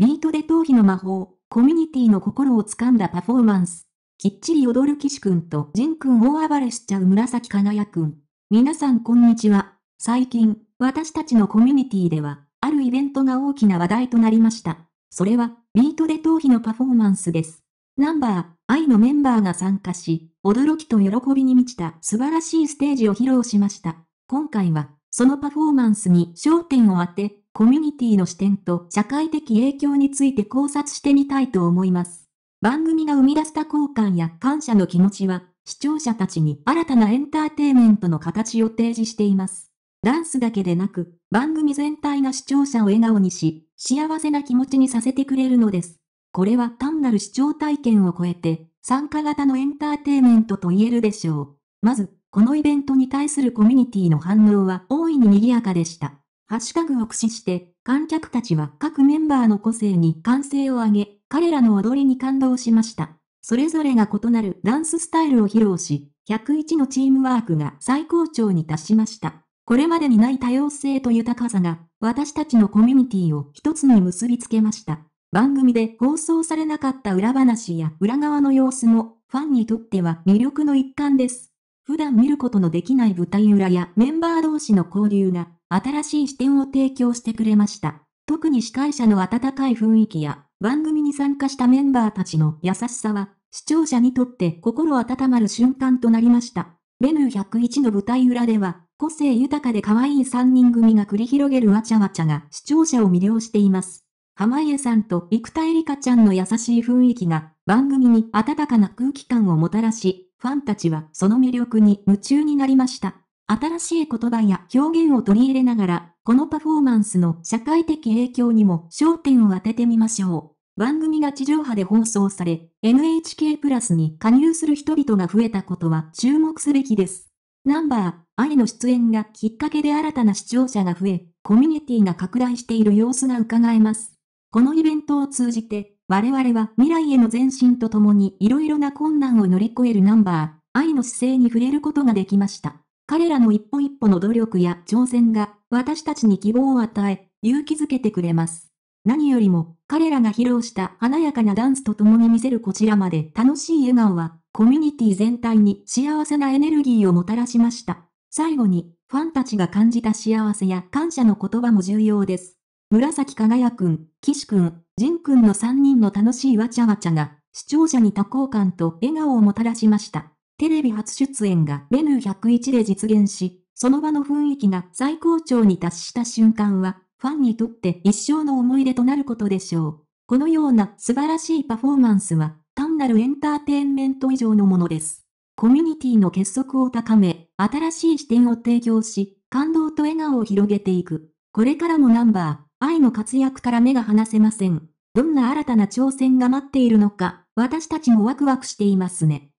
ビートで頭皮の魔法、コミュニティの心をつかんだパフォーマンス。きっちり踊る岸くんとジンくん大暴れしちゃう紫かなやくん。皆さんこんにちは。最近、私たちのコミュニティでは、あるイベントが大きな話題となりました。それは、ビートで頭皮のパフォーマンスです。ナンバー、愛のメンバーが参加し、驚きと喜びに満ちた素晴らしいステージを披露しました。今回は、そのパフォーマンスに焦点を当て、コミュニティの視点と社会的影響について考察してみたいと思います。番組が生み出した好感や感謝の気持ちは、視聴者たちに新たなエンターテイメントの形を提示しています。ダンスだけでなく、番組全体が視聴者を笑顔にし、幸せな気持ちにさせてくれるのです。これは単なる視聴体験を超えて、参加型のエンターテイメントと言えるでしょう。まず、このイベントに対するコミュニティの反応は大いに賑やかでした。ハッシュタグを駆使して、観客たちは各メンバーの個性に歓声を上げ、彼らの踊りに感動しました。それぞれが異なるダンススタイルを披露し、101のチームワークが最高潮に達しました。これまでにない多様性と豊かさが、私たちのコミュニティを一つに結びつけました。番組で放送されなかった裏話や裏側の様子も、ファンにとっては魅力の一環です。普段見ることのできない舞台裏やメンバー同士の交流が新しい視点を提供してくれました。特に司会者の温かい雰囲気や、番組に参加したメンバーたちの優しさは、視聴者にとって心温まる瞬間となりました。ベヌー101の舞台裏では、個性豊かで可愛い3人組が繰り広げるわちゃわちゃが視聴者を魅了しています。濱家さんと生田絵梨花ちゃんの優しい雰囲気が番組に温かな空気感をもたらし、ファンたちはその魅力に夢中になりました。新しい言葉や表現を取り入れながら、このパフォーマンスの社会的影響にも焦点を当ててみましょう。番組が地上波で放送され、NHK プラスに加入する人々が増えたことは注目すべきです。ナンバー、愛の出演がきっかけで新たな視聴者が増え、コミュニティが拡大している様子が伺えます。このイベントを通じて、我々は未来への前進とともにいろいろな困難を乗り越えるナンバー、愛の姿勢に触れることができました。彼らの一歩一歩の努力や挑戦が、私たちに希望を与え、勇気づけてくれます。何よりも、彼らが披露した華やかなダンスと共に見せるこちらまで楽しい笑顔は、コミュニティ全体に幸せなエネルギーをもたらしました。最後に、ファンたちが感じた幸せや感謝の言葉も重要です。紫輝くん、岸くん、仁くんの3人の楽しいわちゃわちゃが、視聴者に多幸感と笑顔をもたらしました。テレビ初出演がメヌ101で実現し、その場の雰囲気が最高潮に達した瞬間は、ファンにとって一生の思い出となることでしょう。このような素晴らしいパフォーマンスは、単なるエンターテインメント以上のものです。コミュニティの結束を高め、新しい視点を提供し、感動と笑顔を広げていく。これからもナンバー、愛の活躍から目が離せません。どんな新たな挑戦が待っているのか、私たちもワクワクしていますね。